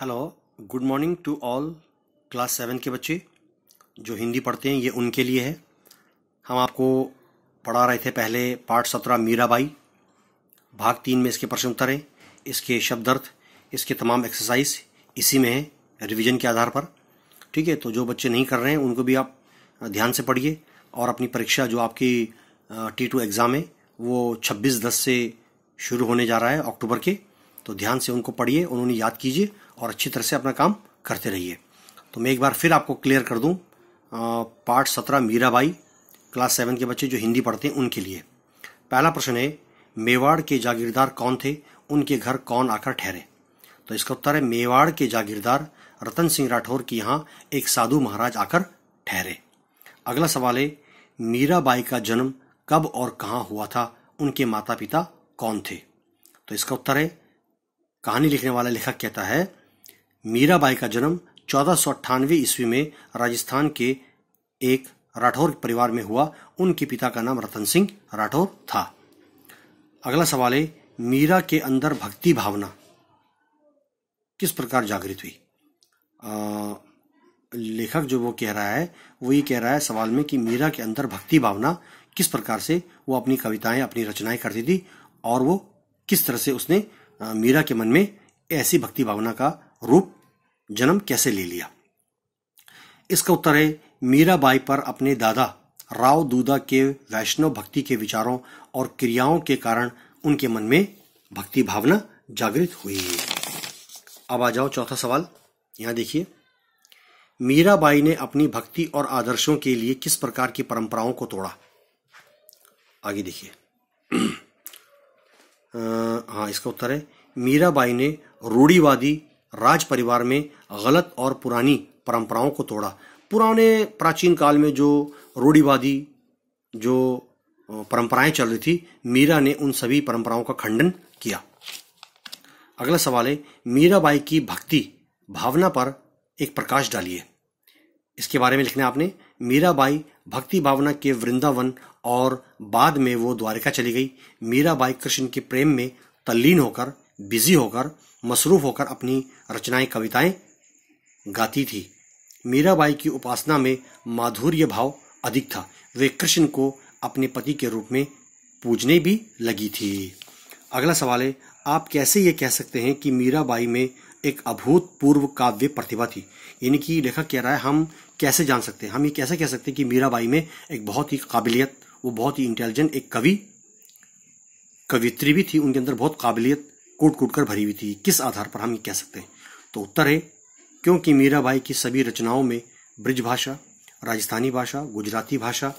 hello good morning to all class seven के बच्चे जो हिंदी पढ़ते हैं ये उनके लिए है हम आपको पढ़ा रहे थे पहले पाठ सत्रह मीराबाई भाग तीन में इसके प्रश्न उत्तर हैं इसके शब्द अर्थ इसके तमाम एक्सरसाइज इसी में है रिवीजन के आधार पर ठीक है तो जो बच्चे नहीं कर रहे हैं उनको भी आप ध्यान से पढ़िए और अपनी परीक्षा जो आपकी टी टू एग्ज़ाम है वो छब्बीस दस से शुरू होने जा रहा है अक्टूबर के तो ध्यान से उनको पढ़िए उन्होंने याद कीजिए और अच्छी तरह से अपना काम करते रहिए तो मैं एक बार फिर आपको क्लियर कर दूँ पार्ट सत्रह मीराबाई क्लास सेवन के बच्चे जो हिंदी पढ़ते हैं उनके लिए पहला प्रश्न है मेवाड़ के जागीरदार कौन थे उनके घर कौन आकर ठहरे तो इसका उत्तर है मेवाड़ के जागीरदार रतन सिंह राठौर की यहाँ एक साधु महाराज आकर ठहरे अगला सवाल है मीराबाई का जन्म कब और कहाँ हुआ था उनके माता पिता कौन थे तो इसका उत्तर है कहानी लिखने वाला लेखक कहता है मीराबाई का जन्म चौदह सौ अट्ठानवे ईस्वी में राजस्थान के एक राठौर परिवार में हुआ उनके पिता का नाम रतन सिंह राठौर था अगला सवाल है मीरा के अंदर भक्ति भावना किस प्रकार जागृत हुई आ, लेखक जो वो कह रहा है वो ये कह रहा है सवाल में कि मीरा के अंदर भक्ति भावना किस प्रकार से वो अपनी कविताएं अपनी रचनाएं करती थी और वो किस तरह से उसने मीरा के मन में ऐसी भक्ति भावना का रूप जन्म कैसे ले लिया इसका उत्तर है मीराबाई पर अपने दादा राव दूदा के वैष्णव भक्ति के विचारों और क्रियाओं के कारण उनके मन में भक्ति भावना जागृत हुई अब आ जाओ चौथा सवाल यहां देखिए मीराबाई ने अपनी भक्ति और आदर्शों के लिए किस प्रकार की परंपराओं को तोड़ा आगे देखिए हाँ इसका उत्तर है मीराबाई ने रूढ़ीवादी राज परिवार में गलत और पुरानी परंपराओं को तोड़ा पुराने प्राचीन काल में जो रूढ़ीवादी जो परंपराएं चल रही थी मीरा ने उन सभी परंपराओं का खंडन किया अगला सवाल है मीराबाई की भक्ति भावना पर एक प्रकाश डालिए इसके बारे में लिखना आपने मीराबाई भक्ति भावना के वृंदावन और बाद में वो द्वारिका चली गई मीराबाई कृष्ण के प्रेम में तल्लीन होकर बिजी होकर मसरूफ़ होकर अपनी रचनाएं कविताएं गाती थी मीराबाई की उपासना में माधुर्य भाव अधिक था वे कृष्ण को अपने पति के रूप में पूजने भी लगी थी अगला सवाल है आप कैसे ये कह सकते हैं कि मीराबाई में एक अभूतपूर्व काव्य प्रतिभा थी यानी कि लेखक कह रहा है हम कैसे जान सकते हैं हम ये कैसे कह सकते हैं कि मीराबाई में एक बहुत ही काबिलियत वो बहुत ही इंटेलिजेंट एक कवि कवित्री भी थी उनके अंदर बहुत काबिलियत कूट कूट कर भरी हुई थी किस आधार पर हम ये कह सकते हैं तो उत्तर है क्योंकि मीराबाई की सभी रचनाओं में ब्रिज भाषा राजस्थानी भाषा गुजराती भाषा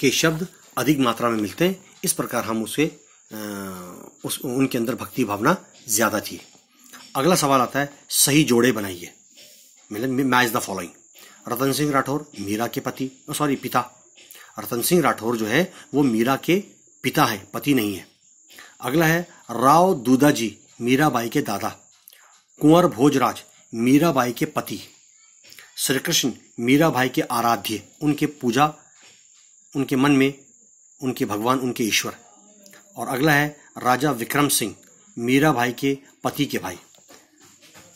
के शब्द अधिक मात्रा में मिलते हैं इस प्रकार हम उसे उस उनके अंदर भक्ति भावना ज़्यादा थी अगला सवाल आता है सही जोड़े बनाइए मतलब match the following Ratan Singh Rathore Meera के पति सॉरी पिता रतन सिंह राठौर जो है वो मीरा के पिता है पति नहीं है अगला है राव दूदाजी मीराबाई के दादा कुंवर भोजराज मीराबाई के पति श्री कृष्ण मीराबाई के आराध्य उनके पूजा उनके मन में उनके भगवान उनके ईश्वर और अगला है राजा विक्रम सिंह मीराबाई के पति के भाई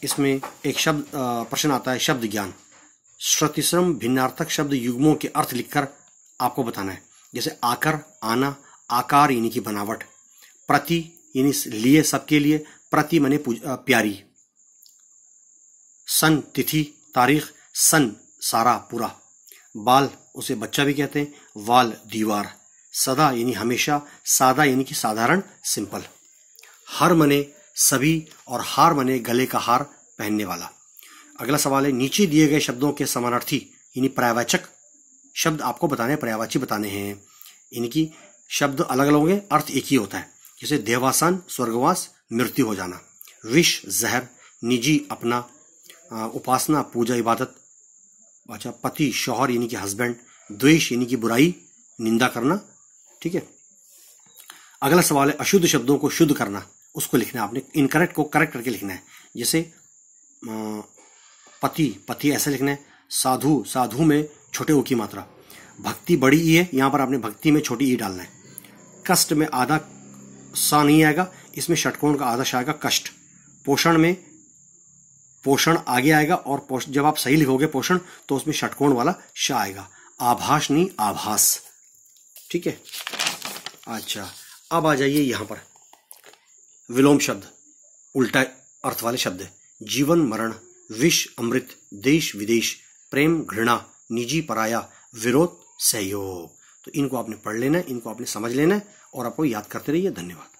इसमें एक शब्द प्रश्न आता है शब्द ज्ञान श्रुतिश्रम भिन्नार्थक शब्द युग्मों के अर्थ लिखकर आपको बताना है जैसे आकर आना आकार यानी कि बनावट प्रति यानी लिए सबके लिए प्रति मने प्यारी सन तिथि तारीख सन सारा पूरा बाल उसे बच्चा भी कहते हैं वाल दीवार सदा यानी हमेशा सादा यानी कि साधारण सिंपल हर मने सभी और हार मने गले का हार पहनने वाला अगला सवाल है नीचे दिए गए शब्दों के समानार्थी यानी पर्यावाचक शब्द आपको बताने पर्यावाची बताने हैं इनकी शब्द अलग अलग होंगे अर्थ एक ही होता है जैसे देवासन स्वर्गवास मृत्यु हो जाना विष जहर निजी अपना उपासना पूजा इबादत अच्छा पति शौहर यानी कि हस्बैंड द्वेष यानी कि बुराई निंदा करना ठीक है अगला सवाल है अशुद्ध शब्दों को शुद्ध करना उसको लिखना है आपने इनकरेक्ट को करेक्ट करके लिखना है जैसे पति पति ऐसे लिखना है साधु साधु में छोटे ओ की मात्रा भक्ति बड़ी ई है यहां पर आपने भक्ति में छोटी ई डालना है कष्ट में आधा सा नहीं आएगा इसमें षटकोण का आधा आएगा कष्ट पोषण में पोषण आगे आएगा और जब आप सही लिखोगे पोषण तो उसमें षटकोण वाला शाह आएगा आभास नहीं आभास ठीक है अच्छा अब आ जाइए यहां पर विलोम शब्द उल्टा अर्थ वाले शब्द जीवन मरण विष अमृत देश विदेश प्रेम घृणा निजी पराया विरोध सहयोग तो इनको आपने पढ़ लेना है इनको आपने समझ लेना है और आपको याद करते रहिए धन्यवाद